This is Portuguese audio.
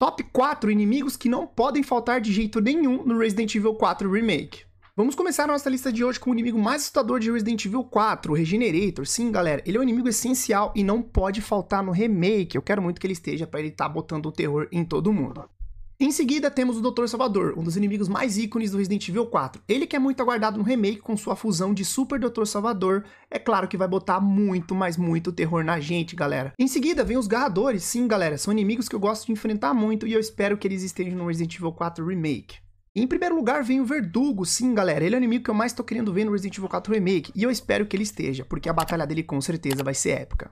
Top 4 inimigos que não podem faltar de jeito nenhum no Resident Evil 4 Remake. Vamos começar a nossa lista de hoje com o inimigo mais assustador de Resident Evil 4, o Regenerator. Sim, galera, ele é um inimigo essencial e não pode faltar no remake. Eu quero muito que ele esteja para ele estar tá botando o terror em todo mundo. Em seguida, temos o Dr. Salvador, um dos inimigos mais ícones do Resident Evil 4. Ele que é muito aguardado no remake com sua fusão de Super Dr. Salvador, é claro que vai botar muito, mas muito terror na gente, galera. Em seguida, vem os Garradores, sim, galera, são inimigos que eu gosto de enfrentar muito e eu espero que eles estejam no Resident Evil 4 Remake. Em primeiro lugar vem o Verdugo, sim galera, ele é o inimigo que eu mais tô querendo ver no Resident Evil 4 Remake, e eu espero que ele esteja, porque a batalha dele com certeza vai ser épica.